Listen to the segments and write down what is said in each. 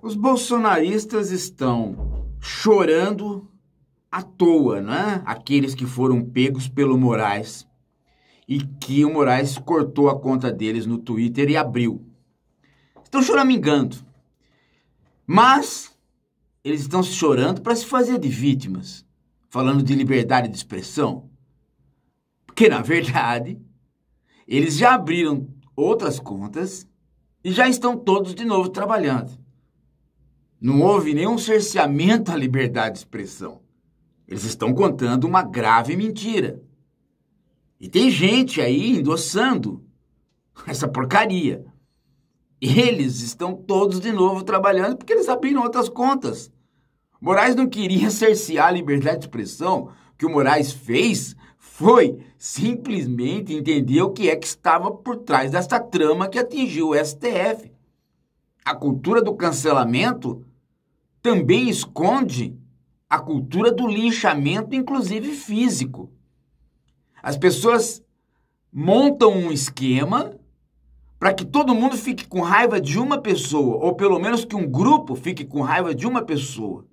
Os bolsonaristas estão chorando à toa, né? Aqueles que foram pegos pelo Moraes e que o Moraes cortou a conta deles no Twitter e abriu. Estão choramingando. Mas eles estão chorando para se fazer de vítimas, falando de liberdade de expressão. Porque, na verdade, eles já abriram outras contas e já estão todos de novo trabalhando. Não houve nenhum cerceamento à liberdade de expressão. Eles estão contando uma grave mentira. E tem gente aí endossando essa porcaria. E eles estão todos de novo trabalhando porque eles abriram outras contas. Moraes não queria cercear a liberdade de expressão. O que o Moraes fez foi simplesmente entender o que é que estava por trás dessa trama que atingiu o STF. A cultura do cancelamento também esconde a cultura do linchamento, inclusive físico. As pessoas montam um esquema para que todo mundo fique com raiva de uma pessoa, ou pelo menos que um grupo fique com raiva de uma pessoa.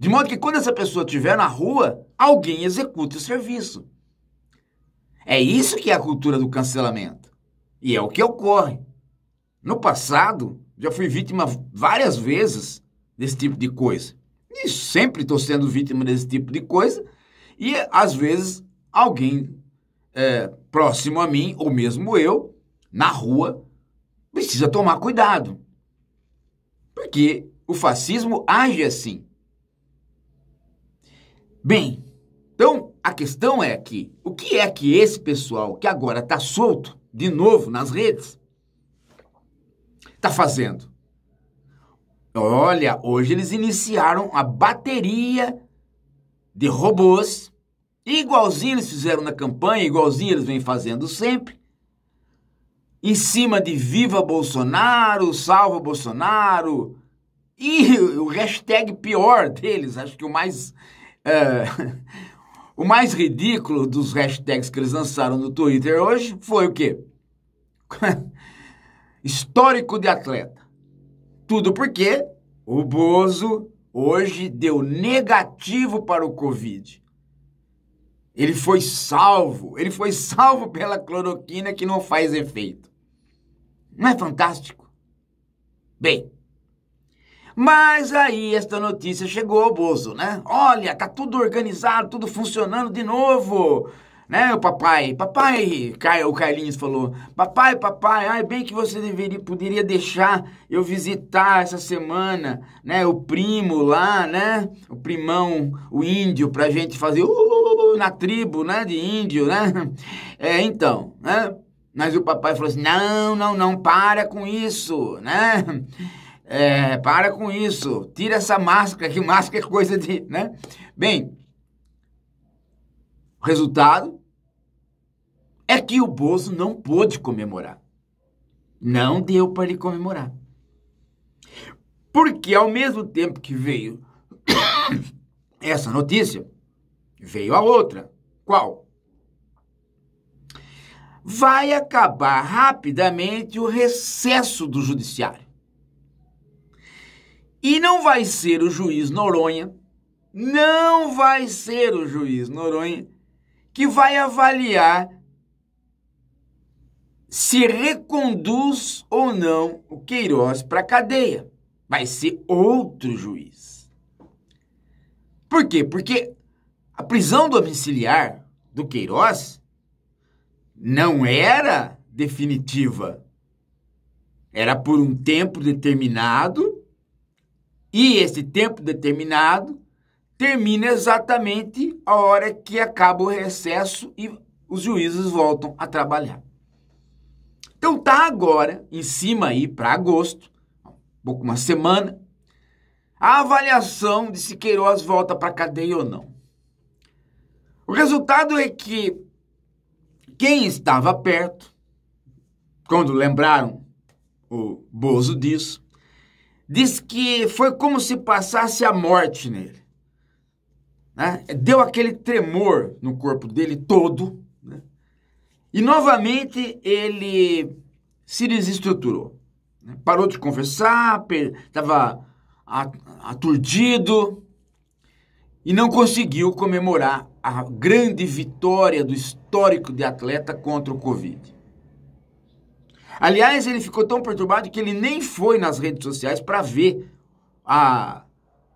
De modo que quando essa pessoa estiver na rua, alguém executa o serviço. É isso que é a cultura do cancelamento. E é o que ocorre. No passado, já fui vítima várias vezes desse tipo de coisa. E sempre estou sendo vítima desse tipo de coisa. E às vezes alguém é, próximo a mim, ou mesmo eu, na rua, precisa tomar cuidado. Porque o fascismo age assim. Bem, então a questão é que o que é que esse pessoal que agora está solto de novo nas redes está fazendo? Olha, hoje eles iniciaram a bateria de robôs, igualzinho eles fizeram na campanha, igualzinho eles vêm fazendo sempre, em cima de Viva Bolsonaro, Salva Bolsonaro, e o hashtag pior deles, acho que o mais. É, o mais ridículo dos hashtags que eles lançaram no Twitter hoje foi o quê? Histórico de atleta. Tudo porque o Bozo hoje deu negativo para o Covid. Ele foi salvo, ele foi salvo pela cloroquina que não faz efeito. Não é fantástico? Bem, mas aí esta notícia chegou ao Bozo, né? Olha, tá tudo organizado, tudo funcionando de novo né, o papai, papai, o Carlinhos falou, papai, papai, ai, bem que você deveria, poderia deixar eu visitar essa semana, né, o primo lá, né, o primão, o índio, pra gente fazer, uh, uh, uh, uh na tribo, né, de índio, né, é, então, né, mas o papai falou assim, não, não, não, para com isso, né, é, para com isso, tira essa máscara, que máscara é coisa de, né, bem, resultado, é que o Bozo não pôde comemorar. Não deu para ele comemorar. Porque ao mesmo tempo que veio essa notícia, veio a outra. Qual? Vai acabar rapidamente o recesso do judiciário. E não vai ser o juiz Noronha, não vai ser o juiz Noronha que vai avaliar se reconduz ou não o Queiroz para a cadeia. Vai ser outro juiz. Por quê? Porque a prisão domiciliar do Queiroz não era definitiva. Era por um tempo determinado, e esse tempo determinado termina exatamente a hora que acaba o recesso e os juízes voltam a trabalhar. Então tá agora em cima aí para agosto, pouco uma semana, a avaliação de se Queiroz volta para cadeia ou não. O resultado é que quem estava perto, quando lembraram o Bozo disso, diz que foi como se passasse a morte nele. Né? Deu aquele tremor no corpo dele todo, e novamente ele se desestruturou. Né? Parou de conversar, estava aturdido e não conseguiu comemorar a grande vitória do histórico de atleta contra o Covid. Aliás, ele ficou tão perturbado que ele nem foi nas redes sociais para ver a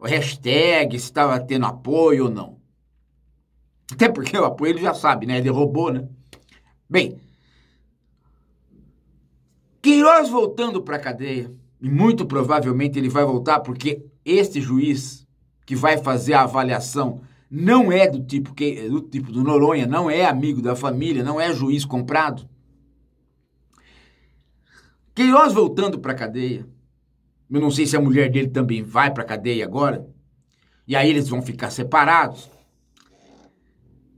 hashtag, se estava tendo apoio ou não. Até porque o apoio ele já sabe, né? Derrubou, né? Bem, Queiroz voltando para a cadeia, e muito provavelmente ele vai voltar porque este juiz que vai fazer a avaliação não é do tipo que do tipo do Noronha, não é amigo da família, não é juiz comprado. Queiroz voltando para a cadeia. Eu não sei se a mulher dele também vai para a cadeia agora. E aí eles vão ficar separados.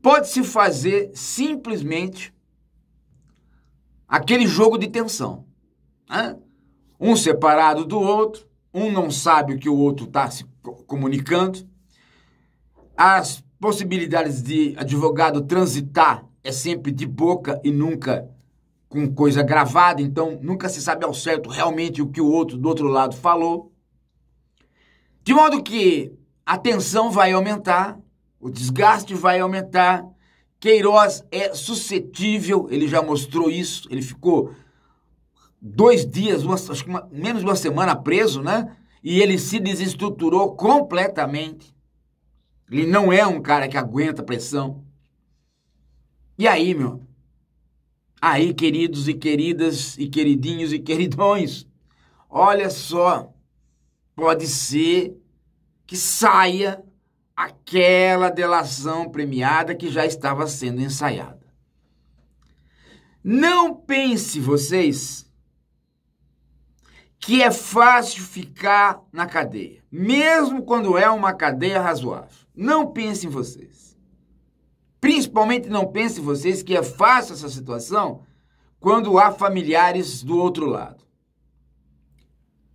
Pode se fazer simplesmente aquele jogo de tensão. Né? Um separado do outro, um não sabe o que o outro está se comunicando. As possibilidades de advogado transitar é sempre de boca e nunca com coisa gravada, então nunca se sabe ao certo realmente o que o outro do outro lado falou. De modo que a tensão vai aumentar, o desgaste vai aumentar Queiroz é suscetível, ele já mostrou isso, ele ficou dois dias, uma, acho que uma, menos de uma semana preso, né? E ele se desestruturou completamente. Ele não é um cara que aguenta pressão. E aí, meu? Aí, queridos e queridas, e queridinhos e queridões, olha só, pode ser que saia aquela delação premiada que já estava sendo ensaiada. Não pense vocês que é fácil ficar na cadeia, mesmo quando é uma cadeia razoável. Não pensem vocês. Principalmente não pensem vocês que é fácil essa situação quando há familiares do outro lado.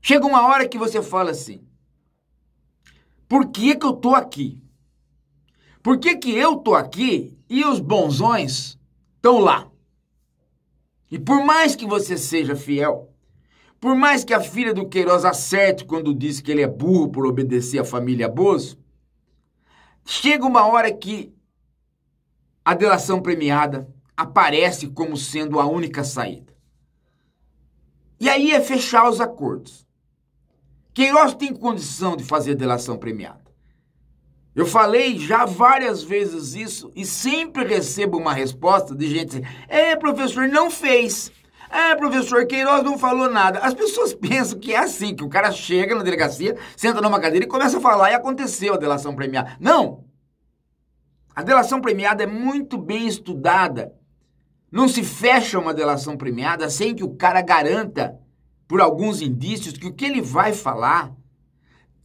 Chega uma hora que você fala assim: por que que eu tô aqui? Por que que eu tô aqui e os bonzões estão lá? E por mais que você seja fiel, por mais que a filha do Queiroz acerte quando diz que ele é burro por obedecer à família Bozo, chega uma hora que a delação premiada aparece como sendo a única saída. E aí é fechar os acordos. Queiroz tem condição de fazer delação premiada? Eu falei já várias vezes isso e sempre recebo uma resposta de gente: assim, é, professor, não fez. É, professor Queiroz não falou nada. As pessoas pensam que é assim, que o cara chega na delegacia, senta numa cadeira e começa a falar e aconteceu a delação premiada. Não! A delação premiada é muito bem estudada. Não se fecha uma delação premiada sem que o cara garanta por alguns indícios que o que ele vai falar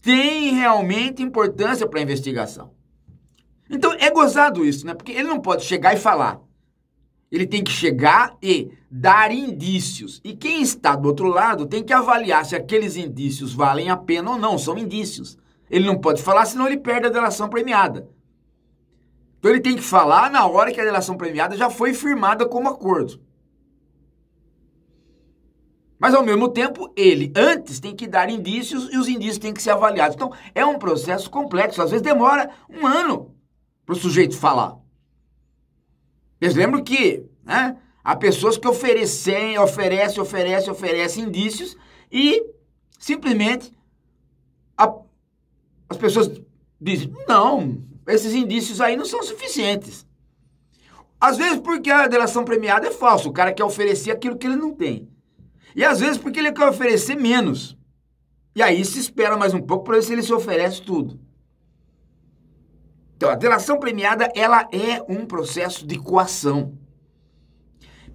tem realmente importância para a investigação. Então é gozado isso, né? Porque ele não pode chegar e falar. Ele tem que chegar e dar indícios. E quem está do outro lado tem que avaliar se aqueles indícios valem a pena ou não, são indícios. Ele não pode falar, senão ele perde a delação premiada. Então ele tem que falar na hora que a delação premiada já foi firmada como acordo. Mas ao mesmo tempo, ele antes tem que dar indícios e os indícios têm que ser avaliados. Então, é um processo complexo, às vezes demora um ano para o sujeito falar. Vocês lembram que né, há pessoas que oferecem, oferecem, oferecem, oferecem indícios e simplesmente a, as pessoas dizem: não, esses indícios aí não são suficientes. Às vezes porque a delação premiada é falsa, o cara quer oferecer aquilo que ele não tem. E às vezes porque ele quer oferecer menos. E aí se espera mais um pouco para ver se ele se oferece tudo. Então, a delação premiada, ela é um processo de coação.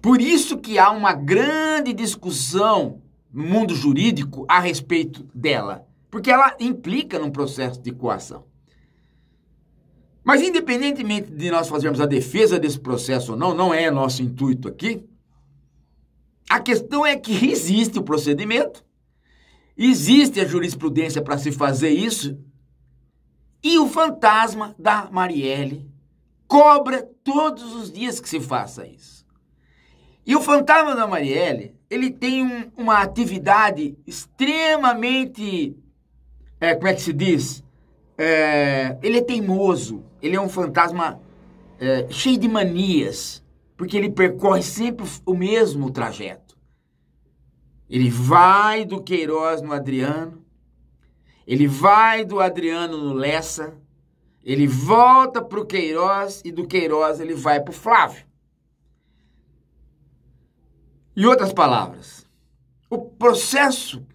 Por isso que há uma grande discussão no mundo jurídico a respeito dela, porque ela implica num processo de coação. Mas independentemente de nós fazermos a defesa desse processo ou não, não é nosso intuito aqui, a questão é que existe o procedimento, existe a jurisprudência para se fazer isso, e o fantasma da Marielle cobra todos os dias que se faça isso. E o fantasma da Marielle, ele tem um, uma atividade extremamente, é, como é que se diz? É, ele é teimoso, ele é um fantasma é, cheio de manias porque ele percorre sempre o mesmo trajeto. Ele vai do Queiroz no Adriano, ele vai do Adriano no Lessa, ele volta para o Queiroz e do Queiroz ele vai para o Flávio. Em outras palavras, o processo,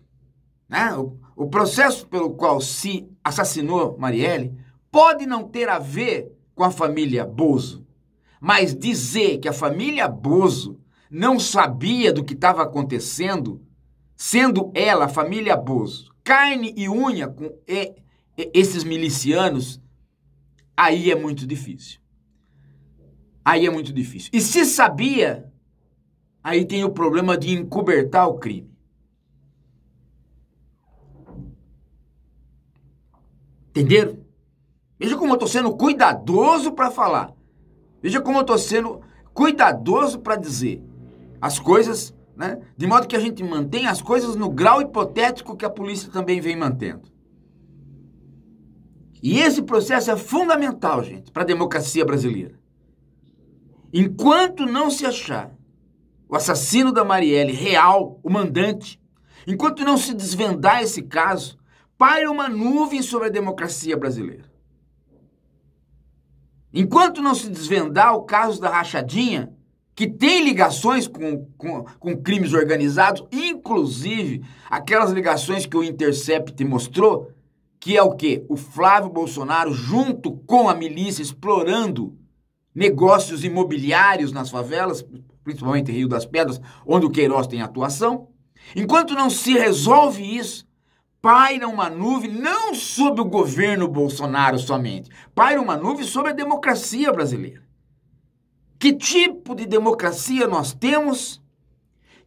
né, o, o processo pelo qual se assassinou Marielle pode não ter a ver com a família Bozo, mas dizer que a família Bozo não sabia do que estava acontecendo, sendo ela, a família Bozo, carne e unha com e, e, esses milicianos, aí é muito difícil. Aí é muito difícil. E se sabia, aí tem o problema de encobertar o crime. Entenderam? Veja como eu estou sendo cuidadoso para falar. Veja como eu estou sendo cuidadoso para dizer as coisas, né? De modo que a gente mantém as coisas no grau hipotético que a polícia também vem mantendo. E esse processo é fundamental, gente, para a democracia brasileira. Enquanto não se achar o assassino da Marielle real, o mandante, enquanto não se desvendar esse caso, paira uma nuvem sobre a democracia brasileira. Enquanto não se desvendar o caso da rachadinha, que tem ligações com, com, com crimes organizados, inclusive aquelas ligações que o Intercept mostrou, que é o que? O Flávio Bolsonaro, junto com a milícia, explorando negócios imobiliários nas favelas, principalmente Rio das Pedras, onde o Queiroz tem atuação. Enquanto não se resolve isso, paira uma nuvem não sobre o governo Bolsonaro somente, paira uma nuvem sobre a democracia brasileira. Que tipo de democracia nós temos?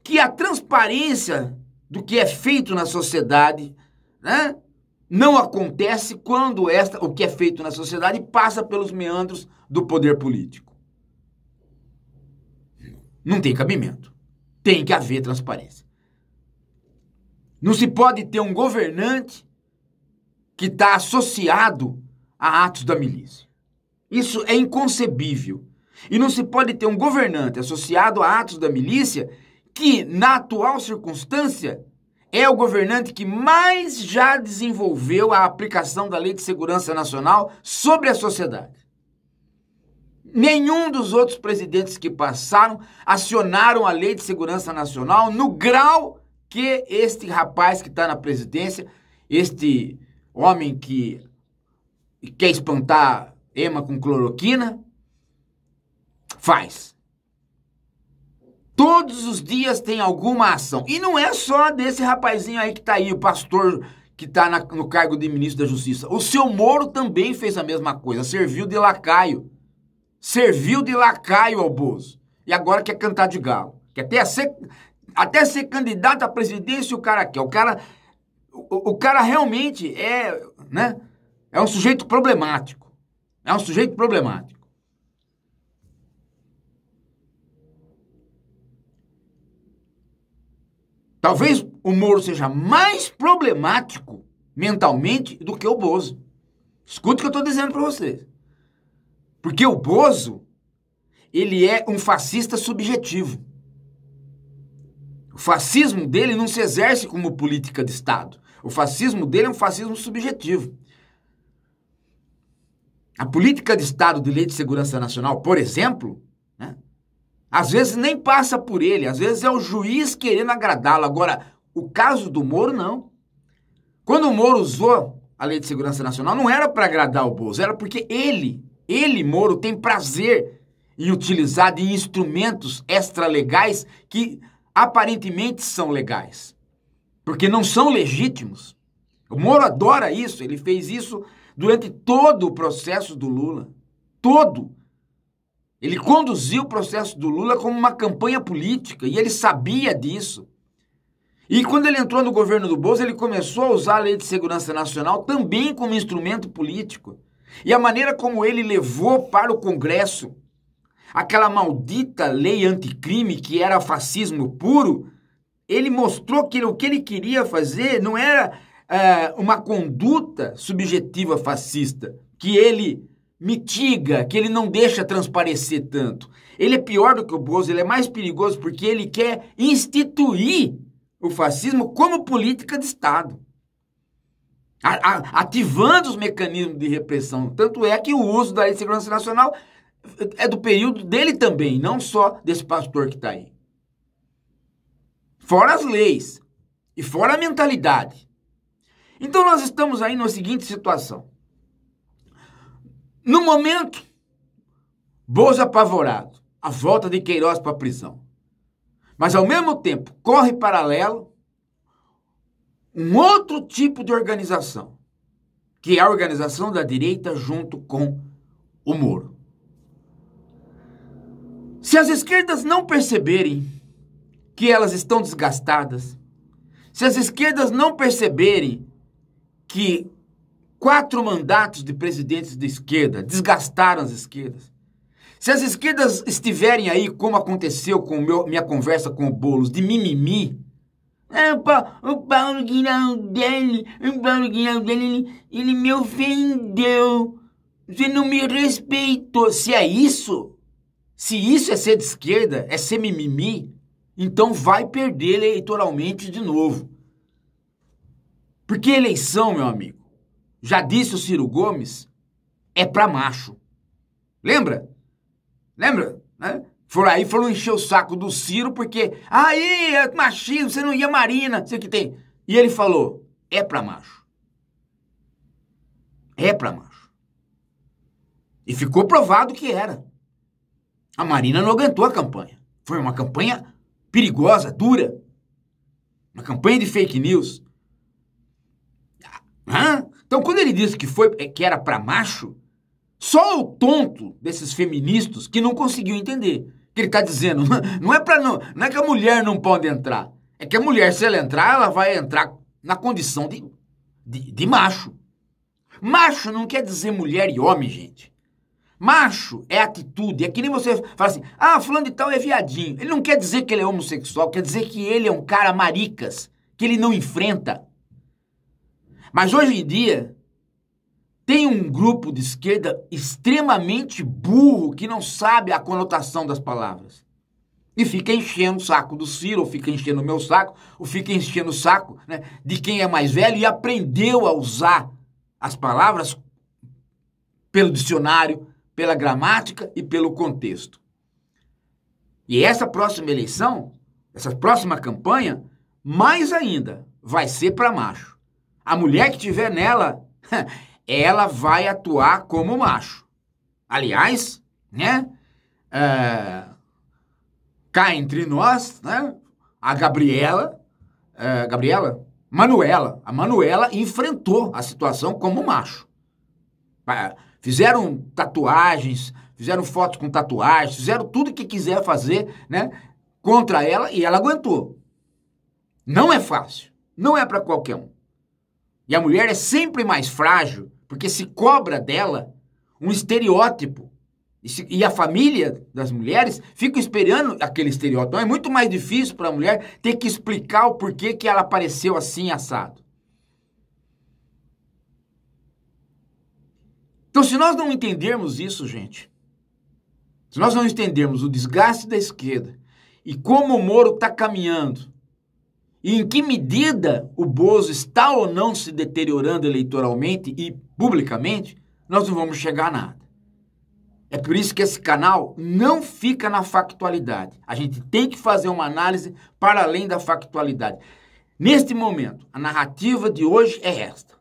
Que a transparência do que é feito na sociedade né, não acontece quando esta, o que é feito na sociedade passa pelos meandros do poder político. Não tem cabimento. Tem que haver transparência. Não se pode ter um governante que está associado a atos da milícia. Isso é inconcebível. E não se pode ter um governante associado a atos da milícia que, na atual circunstância, é o governante que mais já desenvolveu a aplicação da Lei de Segurança Nacional sobre a sociedade. Nenhum dos outros presidentes que passaram acionaram a Lei de Segurança Nacional no grau que este rapaz que está na presidência, este homem que quer espantar Ema com cloroquina, faz. Todos os dias tem alguma ação. E não é só desse rapazinho aí que está aí, o pastor que está no cargo de ministro da Justiça. O seu Moro também fez a mesma coisa, serviu de lacaio. Serviu de lacaio ao Bozo. E agora quer cantar de galo. Quer ter a, até ser candidato à presidência, o cara quer. O cara, o, o cara realmente é, né? É um sujeito problemático. É um sujeito problemático. Talvez o Moro seja mais problemático mentalmente do que o Bozo. Escuta o que eu estou dizendo para vocês. Porque o Bozo, ele é um fascista subjetivo. O fascismo dele não se exerce como política de Estado. O fascismo dele é um fascismo subjetivo. A política de Estado de Lei de Segurança Nacional, por exemplo, né, às vezes nem passa por ele, às vezes é o juiz querendo agradá-lo. Agora, o caso do Moro, não. Quando o Moro usou a Lei de Segurança Nacional, não era para agradar o Bolsonaro, era porque ele, ele, Moro, tem prazer em utilizar de instrumentos extralegais que aparentemente são legais, porque não são legítimos. O Moro adora isso, ele fez isso durante todo o processo do Lula. Todo. Ele conduziu o processo do Lula como uma campanha política e ele sabia disso. E quando ele entrou no governo do Bolsonaro, ele começou a usar a Lei de Segurança Nacional também como instrumento político. E a maneira como ele levou para o Congresso aquela maldita lei anticrime que era fascismo puro, ele mostrou que o que ele queria fazer não era eh, uma conduta subjetiva fascista, que ele mitiga, que ele não deixa transparecer tanto. Ele é pior do que o Bozo, ele é mais perigoso porque ele quer instituir o fascismo como política de Estado. ativando os mecanismos de repressão. Tanto é que o uso da Lei de Segurança Nacional é do período dele também, não só desse pastor que está aí. Fora as leis e fora a mentalidade. Então nós estamos aí na seguinte situação. No momento, Bozo apavorado, a volta de Queiroz para a prisão. Mas ao mesmo tempo, corre paralelo um outro tipo de organização, que é a organização da direita junto com o Moro. Se as esquerdas não perceberem que elas estão desgastadas, se as esquerdas não perceberem que quatro mandatos de presidentes de esquerda desgastaram as esquerdas, se as esquerdas estiverem aí, como aconteceu com meu, minha conversa com o Boulos, de mimimi, ah, o Paulo Guinaldelli, o Paulo Guinaldelli, ele, ele me ofendeu, você não me respeitou. Se é isso, se isso é ser de esquerda, é ser mimimi, então vai perder eleitoralmente de novo. Porque eleição, meu amigo, já disse o Ciro Gomes, é para macho. Lembra? Lembra? Né? Foram aí, foram encher o saco do Ciro porque, aí, é machismo, você não ia Marina, sei o que tem. E ele falou, é para macho. É para macho. E ficou provado que era. A Marina não aguentou a campanha. Foi uma campanha perigosa, dura. Uma campanha de fake news. Ah, hã? Então, quando ele disse que foi é, que era para macho, só o tonto desses feministas que não conseguiu entender. Que ele está dizendo, não é para não, não é que a mulher não pode entrar. É que a mulher, se ela entrar, ela vai entrar na condição de, de, de macho. Macho não quer dizer mulher e homem, gente. Macho é atitude, é que nem você fala assim, ah, fulano de tal é viadinho. Ele não quer dizer que ele é homossexual, quer dizer que ele é um cara maricas, que ele não enfrenta. Mas hoje em dia, tem um grupo de esquerda extremamente burro que não sabe a conotação das palavras. E fica enchendo o saco do Ciro, ou fica enchendo o meu saco, ou fica enchendo o saco né, de quem é mais velho e aprendeu a usar as palavras pelo dicionário, pela gramática e pelo contexto. E essa próxima eleição, essa próxima campanha, mais ainda, vai ser para macho. A mulher que tiver nela, ela vai atuar como macho. Aliás, né? É, cá entre nós, né? A Gabriela, é, Gabriela, Manuela, a Manuela enfrentou a situação como macho fizeram tatuagens, fizeram fotos com tatuagens, fizeram tudo que quiser fazer, né? Contra ela e ela aguentou. Não é fácil, não é para qualquer um. E a mulher é sempre mais frágil porque se cobra dela um estereótipo. E, e a família das mulheres fica esperando aquele estereótipo. Então é muito mais difícil para a mulher ter que explicar o porquê que ela apareceu assim assado. Então, se nós não entendermos isso, gente, se nós não entendermos o desgaste da esquerda e como o Moro está caminhando, e em que medida o Bozo está ou não se deteriorando eleitoralmente e publicamente, nós não vamos chegar a nada. É por isso que esse canal não fica na factualidade. A gente tem que fazer uma análise para além da factualidade. Neste momento, a narrativa de hoje é esta.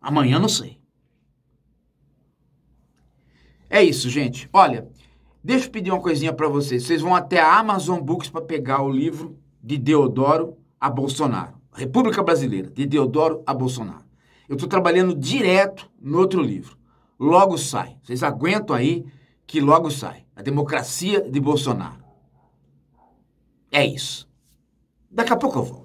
Amanhã não sei. É isso, gente. Olha, deixa eu pedir uma coisinha para vocês. Vocês vão até a Amazon Books para pegar o livro de Deodoro a Bolsonaro. República Brasileira, de Deodoro a Bolsonaro. Eu estou trabalhando direto no outro livro. Logo sai. Vocês aguentam aí que logo sai. A democracia de Bolsonaro. É isso. Daqui a pouco eu volto.